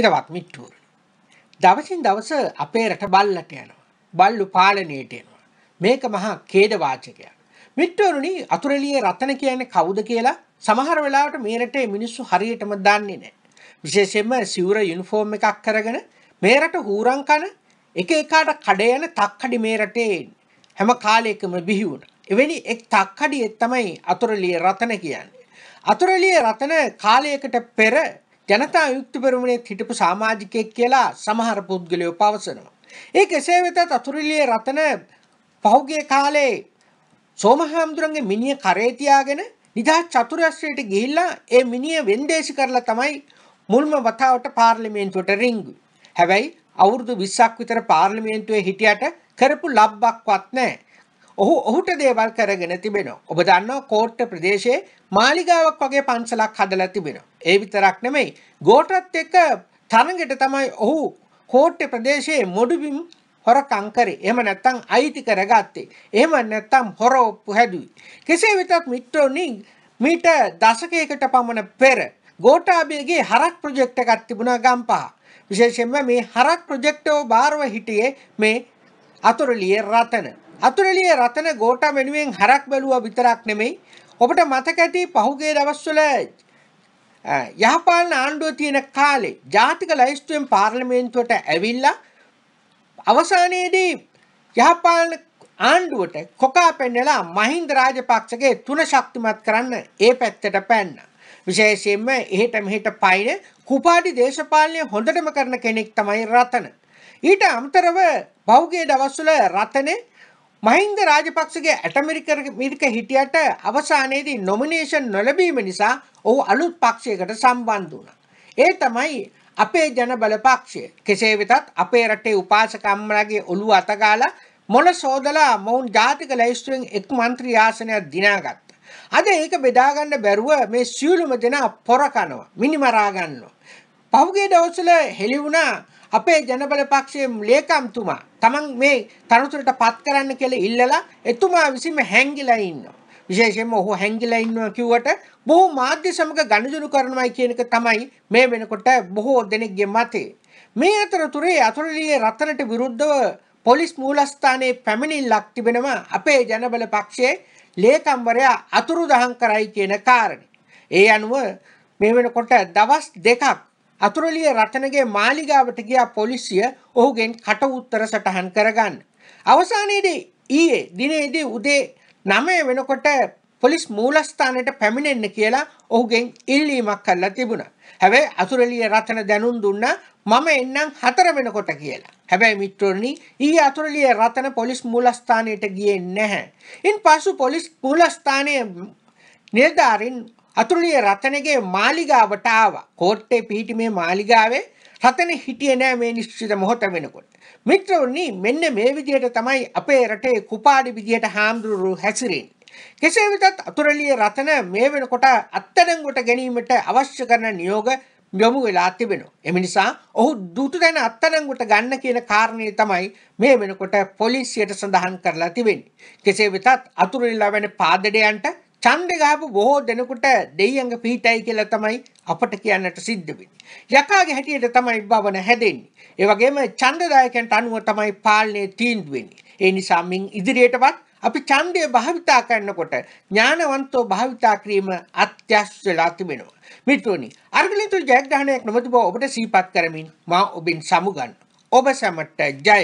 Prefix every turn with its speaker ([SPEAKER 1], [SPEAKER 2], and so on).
[SPEAKER 1] ඉරවත් මිට්ටුව. දවසින් දවස අපේ රට බල්ලට යනවා. බල්ලු පාලනයට එනවා. මේක මහා කේදවාචකයක්. මිට්ටවරුනි අතුරලිය රතන කියන්නේ කවුද කියලා සමහර වෙලාවට මේ රටේ මිනිස්සු හරියටම දන්නේ නැහැ. විශේෂයෙන්ම සිවුර යුනිෆෝම් එකක් කරගෙන මේ රට හූරන් කන එක එකාට කඩ යන තක්කඩි මේ රටේ හැම කාලයකම බිහි වුණා. එවැනි එක් තක්කඩියෙක් තමයි අතුරලිය රතන කියන්නේ. අතුරලිය රතන කාලයකට පෙර ජනතා යුක්ති පෙරමුණේ හිටපු සමාජිකයෙක් කියලා සමහර පුද්ගලයෝ පවසනවා. ඒ කෙසේ වෙතත් අතුරුලිය රතන පහුගිය කාලේ සෝමහාමුදුරන්ගේ මිනිය කරේ තියාගෙන නිදහස් චතුරස්‍රයට ගිහිල්ලා ඒ මිනිය වෙන්දේසි කරලා තමයි මුල්ම වතාවට පාර්ලිමේන්තුවට රිංගු. හැබැයි අවුරුදු 20ක් විතර පාර්ලිමේන්තුවේ හිටියට කරපු ලබ්බක්වත් නැහැ. ඔහු ඔහුට දේවල් කරගෙන තිබෙනවා. ඔබ දන්නවා කෝට්ට ප්‍රදේශයේ මාලිගාවක් වගේ පන්සලක් හදලා තිබෙනවා. ඒ විතරක් නෙමෙයි ගෝටත් එක්ක තරඟට තමයි ඔහු කෝට්ට ප්‍රදේශයේ මොඩුබිම් හොරකං කරේ. එහෙම නැත්නම් අයිති කරගත්තේ. එහෙම නැත්නම් හොර ඔප්පු හැදුවේ. කෙසේ වෙතත් මිත්‍රෝනි මීට දශකයකට පමණ පෙර ගෝඨාභයගේ හරක් ප්‍රොජෙක්ට් එකක් තිබුණා ගම්පහ. විශේෂයෙන්ම මේ හරක් ප්‍රොජෙක්ටෝ බාරව හිටියේ මේ අතුරුලිය රතන. අතුරලිය රතන ගෝටා වෙනුවෙන් හරක් බැලුවා විතරක් නෙමෙයි ඔබට මතක ඇති පහුගිය දවස්වල යහපාලන ආණ්ඩුව තියෙන කාලේ ජාතික ලයිස්තුවෙන් පාර්ලිමේන්තුවට ඇවිල්ලා අවසානයේදී යහපාලන ආණ්ඩුවට කොකා පෙන්නලා මහින්ද රාජපක්ෂගේ තුන ශක්තිමත් කරන්න ඒ පැත්තට පැන්න. විශේෂයෙන්ම එහෙට මෙහෙට පයින කුපාඩි දේශපාලනය හොඳටම කරන කෙනෙක් තමයි රතන. ඊට අමතරව පහුගිය දවස්වල රතනේ මහින්ද රාජපක්ෂගේ ඇටමිරික හිටියට අවසානයේදී නොමිනේෂන් නොලැබීම නිසා ඔහු අලුත් පක්ෂයකට සම්බන්ධ වුණා. ඒ තමයි අපේ ජන බල පක්ෂය. කෙසේ වෙතත් අපේ රටේ උපාසක අම්මලාගේ ඔළුව අතගාලා මොළ සෝදලා මොවුන් ජාතික ලැයිස්තුවෙන් එක් මන්ත්‍රී ආසනයක් දිනාගත්තා. අද ඒක බෙදාගන්න බැරුව මේ සියලුම දෙනා පොර කනවා මිනිමරා ගන්නවා. පහුගිය දවස්වල හෙළි වුණා අපේ ජනබල පක්ෂයේ ලේකම්තුමා තමන් මේ තනතුරට පත් කරන්න කියලා ඉල්ලලා එතුමා විසින්ම හැංගිලා ඉන්නවා. විශේෂයෙන්ම ඔහු හැංගිලා ඉන්නවා කිව්වට බොහෝ මාධ්‍ය සමග ගනුදෙනු කරනවායි කියන එක තමයි මේ වෙනකොට බොහෝ දෙනෙක්ගේ මතය. මේ අතරතුරේ අතුරුලියේ රත්නට විරුද්ධව පොලිස් මූලස්ථානයේ පැමිණිල්ලක් තිබෙනවා අපේ ජනබල පක්ෂයේ ලේකම්වරයා අතුරුදහන් කරයි කියන කාරණේ. ඒ අනුව මේ වෙනකොට දවස් දෙකක් අතුරලිය රතනගේ මාලිගාවට ගියා පොලිසිය ඔහුගෙන් කට උත්තර සටහන් කරගන්න. අවසානයේදී ඊයේ දිනේදී උදේ 9 වෙනකොට පොලිස් මූලස්ථානයට පැමිණෙන්න කියලා ඔහුගෙන් ඉල්ලීමක් කරලා තිබුණා. හැබැයි අතුරලිය රතන දැනුම් දුන්නා මම එන්නම් 4 වෙනකොට කියලා. හැබැයි මිත්‍රෝනි ඊයේ අතුරලිය රතන පොලිස් මූලස්ථානයට ගියේ නැහැ. ඉන්පසු පොලිස් මූලස්ථානයේ නිලධාරීන් අතුරුලිය රතනගේ මාලිගාවට ආවා. කෝට්ටේ පිහිටි මේ මාලිගාවේ රතන හිටියේ නෑ මේ නිශ්චිත මොහොත වෙනකොට. මිත්‍රවනි මෙන්න මේ විදිහට තමයි අපේ රටේ කුපාඩි විදිහට හාමුදුරුවෝ හැසිරෙන්නේ. කෙසේ වෙතත් අතුරුලිය රතන මේ වෙනකොට අත්අඩංගුවට ගැනීමට අවශ්‍ය කරන නියෝග යොමු වෙලා තිබෙනවා. එම නිසා ඔහු දුටු දැන අත්අඩංගුවට ගන්න කියන කාරණය තමයි මේ වෙනකොට පොලිසියට සඳහන් කරලා තිබෙන්නේ. කෙසේ වෙතත් අතුරුලිය ලැබෙන පාදඩයන්ට ඡන්දේ ගහපු බොහෝ දෙනෙකුට දෙයියන්ග පිහිටයි කියලා තමයි අපට කියන්නට සිද්ධ වෙන්නේ. යකාගේ හැටියට තමයි භවන හැදෙන්නේ. ඒ වගේම ඡන්දදායකයන්ට අනුව තමයි පාලනය තීන්දුව වෙන්නේ. ඒ නිසා මින් ඉදිරියටවත් අපි ඡන්දය භාවිතා කරනකොට ඥානවන්තෝ භාවිතා කිරීම අත්‍යවශ්‍ය වෙලා තිබෙනවා. මිත්‍රෝනි, අර්ගලිතුල් ජයග්‍රහණයක් නොමැතිව ඔබට සීපත් කරමින් මා ඔබෙන් සමුගන්න. ඔබ සැමට ජය